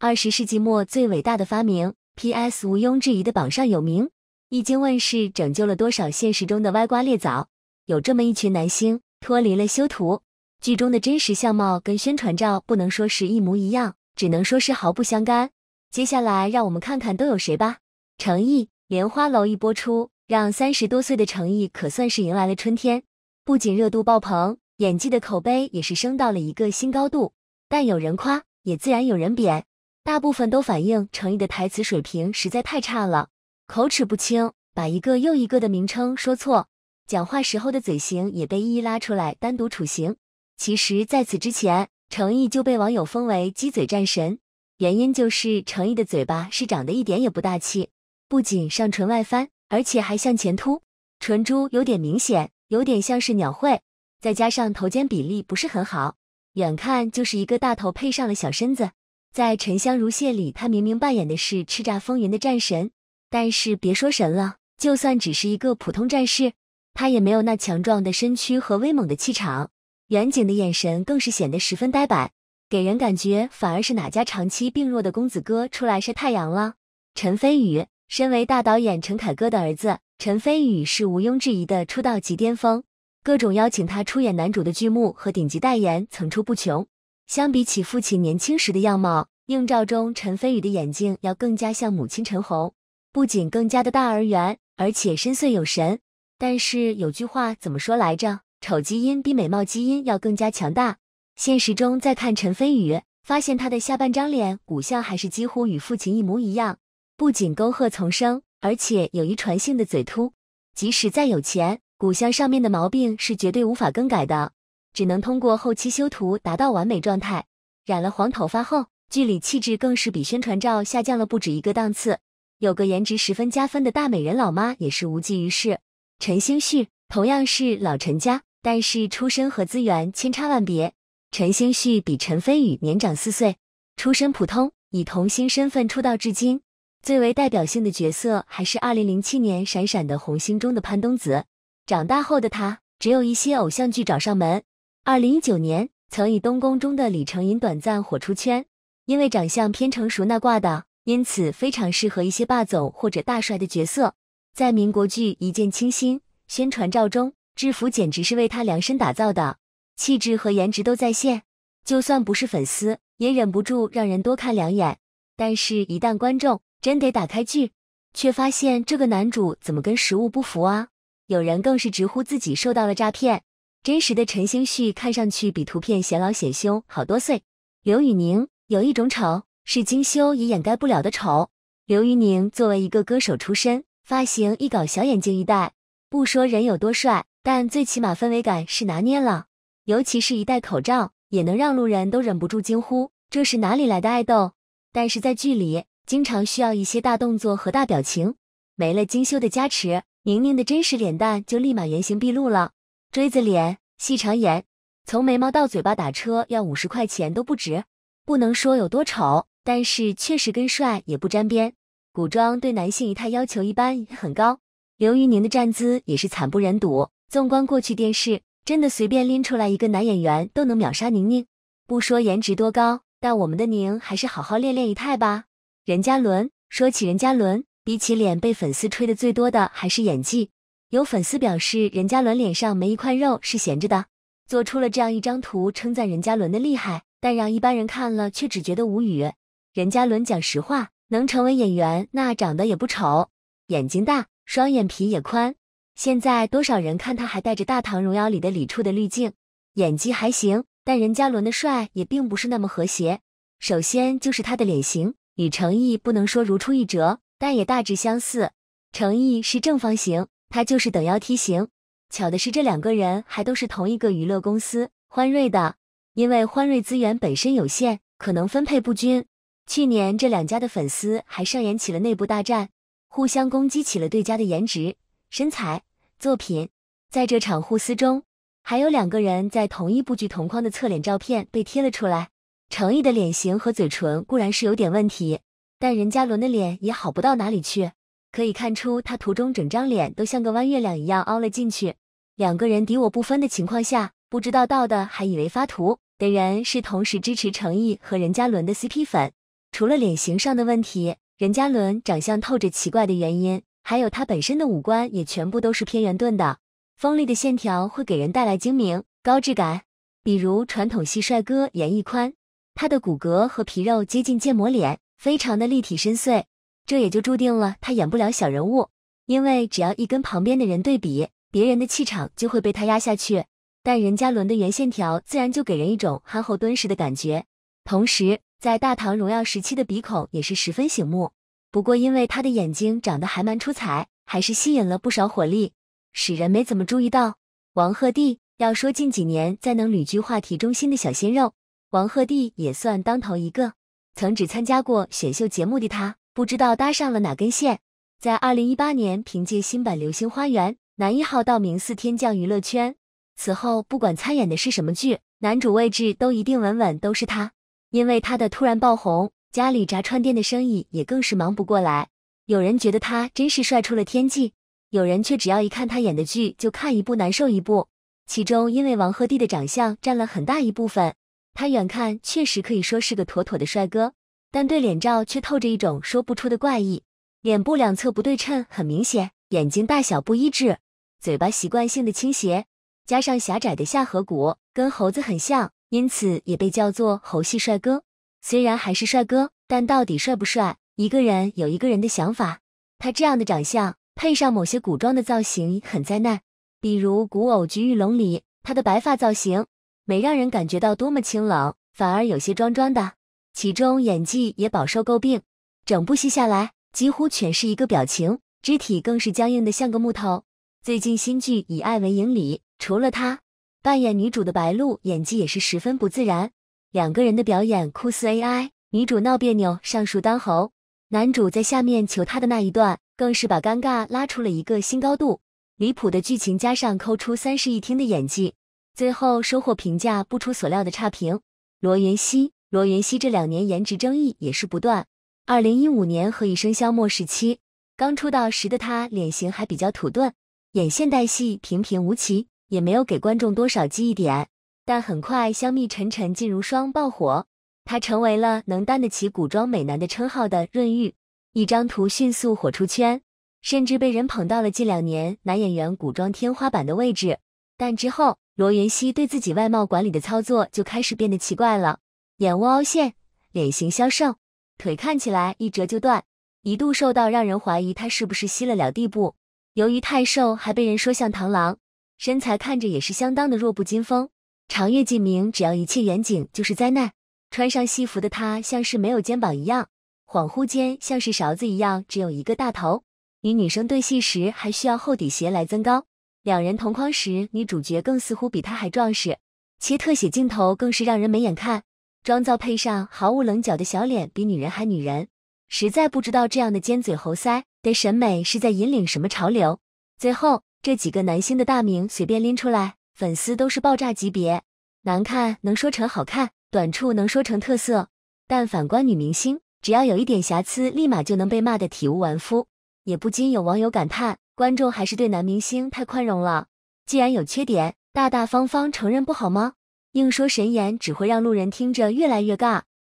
二十世纪末最伟大的发明，PS 毋庸置疑的榜上有名。一经问世，拯救了多少现实中的歪瓜裂枣？有这么一群男星脱离了修图，剧中的真实相貌跟宣传照不能说是一模一样，只能说是毫不相干。接下来让我们看看都有谁吧。成毅，《莲花楼》一播出，让三十多岁的成毅可算是迎来了春天，不仅热度爆棚，演技的口碑也是升到了一个新高度。但有人夸，也自然有人贬。大部分都反映成毅的台词水平实在太差了，口齿不清，把一个又一个的名称说错，讲话时候的嘴型也被一一拉出来单独处刑。其实，在此之前，成毅就被网友封为“鸡嘴战神”，原因就是成毅的嘴巴是长得一点也不大气，不仅上唇外翻，而且还向前凸，唇珠有点明显，有点像是鸟喙，再加上头肩比例不是很好，远看就是一个大头配上了小身子。在《沉香如屑》里，他明明扮演的是叱咤风云的战神，但是别说神了，就算只是一个普通战士，他也没有那强壮的身躯和威猛的气场。远景的眼神更是显得十分呆板，给人感觉反而是哪家长期病弱的公子哥出来晒太阳了。陈飞宇身为大导演陈凯歌的儿子，陈飞宇是毋庸置疑的出道即巅峰，各种邀请他出演男主的剧目和顶级代言层出不穷。相比起父亲年轻时的样貌，映照中陈飞宇的眼睛要更加像母亲陈红，不仅更加的大而圆，而且深邃有神。但是有句话怎么说来着？丑基因比美貌基因要更加强大。现实中再看陈飞宇，发现他的下半张脸骨相还是几乎与父亲一模一样，不仅沟壑丛生，而且有遗传性的嘴凸。即使再有钱，骨相上面的毛病是绝对无法更改的。只能通过后期修图达到完美状态。染了黄头发后，剧里气质更是比宣传照下降了不止一个档次。有个颜值十分加分的大美人老妈也是无济于事。陈星旭同样是老陈家，但是出身和资源千差万别。陈星旭比陈飞宇年长四岁，出身普通，以童星身份出道至今。最为代表性的角色还是2007年《闪闪的红星》中的潘冬子。长大后的他，只有一些偶像剧找上门。二零一九年，曾以《东宫》中的李承鄞短暂火出圈，因为长相偏成熟那挂的，因此非常适合一些霸总或者大帅的角色。在民国剧《一见倾心》宣传照中，制服简直是为他量身打造的，气质和颜值都在线，就算不是粉丝，也忍不住让人多看两眼。但是，一旦观众真得打开剧，却发现这个男主怎么跟实物不符啊？有人更是直呼自己受到了诈骗。真实的陈星旭看上去比图片显老显凶好多岁。刘宇宁有一种丑是精修也掩盖不了的丑。刘宇宁作为一个歌手出身，发型一搞小眼睛一戴，不说人有多帅，但最起码氛围感是拿捏了。尤其是一戴口罩，也能让路人都忍不住惊呼这是哪里来的爱豆。但是在剧里，经常需要一些大动作和大表情，没了精修的加持，宁宁的真实脸蛋就立马原形毕露了。锥子脸、细长眼，从眉毛到嘴巴，打车要五十块钱都不值。不能说有多丑，但是确实跟帅也不沾边。古装对男性仪态要求一般也很高。刘宇宁的站姿也是惨不忍睹。纵观过去电视，真的随便拎出来一个男演员都能秒杀宁宁。不说颜值多高，但我们的宁还是好好练练仪态吧。任嘉伦说起任嘉伦，比起脸被粉丝吹的最多的，还是演技。有粉丝表示，任嘉伦脸上没一块肉是闲着的，做出了这样一张图，称赞任嘉伦的厉害。但让一般人看了却只觉得无语。任嘉伦讲实话，能成为演员，那长得也不丑，眼睛大，双眼皮也宽。现在多少人看他还带着《大唐荣耀》里的李处的滤镜，演技还行。但任嘉伦的帅也并不是那么和谐。首先就是他的脸型与成毅不能说如出一辙，但也大致相似。成毅是正方形。他就是等腰梯形。巧的是，这两个人还都是同一个娱乐公司欢瑞的。因为欢瑞资源本身有限，可能分配不均。去年这两家的粉丝还上演起了内部大战，互相攻击起了对家的颜值、身材、作品。在这场互撕中，还有两个人在同一部剧同框的侧脸照片被贴了出来。成毅的脸型和嘴唇固然是有点问题，但任嘉伦的脸也好不到哪里去。可以看出，他图中整张脸都像个弯月亮一样凹了进去。两个人敌我不分的情况下，不知道道的还以为发图，的人是同时支持成毅和任嘉伦的 CP 粉。除了脸型上的问题，任嘉伦长相透着奇怪的原因，还有他本身的五官也全部都是偏圆钝的，锋利的线条会给人带来精明、高质感。比如传统系帅哥严屹宽，他的骨骼和皮肉接近建模脸，非常的立体深邃。这也就注定了他演不了小人物，因为只要一跟旁边的人对比，别人的气场就会被他压下去。但任嘉伦的圆线条自然就给人一种憨厚敦实的感觉，同时在大唐荣耀时期的鼻孔也是十分醒目。不过因为他的眼睛长得还蛮出彩，还是吸引了不少火力，使人没怎么注意到。王鹤棣要说近几年在能旅居话题中心的小鲜肉，王鹤棣也算当头一个。曾只参加过选秀节目的他。不知道搭上了哪根线，在二零一八年凭借新版《流星花园》男一号道明寺天降娱乐圈。此后不管参演的是什么剧，男主位置都一定稳稳都是他。因为他的突然爆红，家里炸串店的生意也更是忙不过来。有人觉得他真是帅出了天际，有人却只要一看他演的剧就看一部难受一部。其中因为王鹤棣的长相占了很大一部分，他远看确实可以说是个妥妥的帅哥。但对脸照却透着一种说不出的怪异，脸部两侧不对称很明显，眼睛大小不一致，嘴巴习惯性的倾斜，加上狭窄的下颌骨，跟猴子很像，因此也被叫做猴系帅哥。虽然还是帅哥，但到底帅不帅？一个人有一个人的想法。他这样的长相，配上某些古装的造型很灾难，比如古偶菊玉龙里》，他的白发造型没让人感觉到多么清冷，反而有些装装的。其中演技也饱受诟病，整部戏下来几乎全是一个表情，肢体更是僵硬的像个木头。最近新剧《以爱为营》里，除了他扮演女主的白鹿，演技也是十分不自然，两个人的表演酷似 AI。女主闹别扭上树当猴，男主在下面求她的那一段，更是把尴尬拉出了一个新高度。离谱的剧情加上抠出三室一厅的演技，最后收获评价不出所料的差评。罗云熙。罗云熙这两年颜值争议也是不断。二零一五年《何以笙箫默》时期，刚出道时的他脸型还比较土钝，演现代戏平平无奇，也没有给观众多少记忆点。但很快，《香蜜沉沉烬如霜》爆火，他成为了能担得起“古装美男”的称号的润玉，一张图迅速火出圈，甚至被人捧到了近两年男演员古装天花板的位置。但之后，罗云熙对自己外貌管理的操作就开始变得奇怪了。眼窝凹陷，脸型消瘦，腿看起来一折就断，一度瘦到让人怀疑他是不是吸了了地步。由于太瘦，还被人说像螳螂，身材看着也是相当的弱不禁风。长月烬明只要一切严谨就是灾难，穿上戏服的他像是没有肩膀一样，恍惚间像是勺子一样只有一个大头。与女生对戏时还需要厚底鞋来增高，两人同框时女主角更似乎比他还壮实，切特写镜头更是让人没眼看。妆造配上毫无棱角的小脸，比女人还女人，实在不知道这样的尖嘴猴腮的审美是在引领什么潮流。最后这几个男星的大名随便拎出来，粉丝都是爆炸级别。难看能说成好看，短处能说成特色，但反观女明星，只要有一点瑕疵，立马就能被骂得体无完肤。也不禁有网友感叹：观众还是对男明星太宽容了。既然有缺点，大大方方承认不好吗？硬说神言只会让路人听着越来越尬。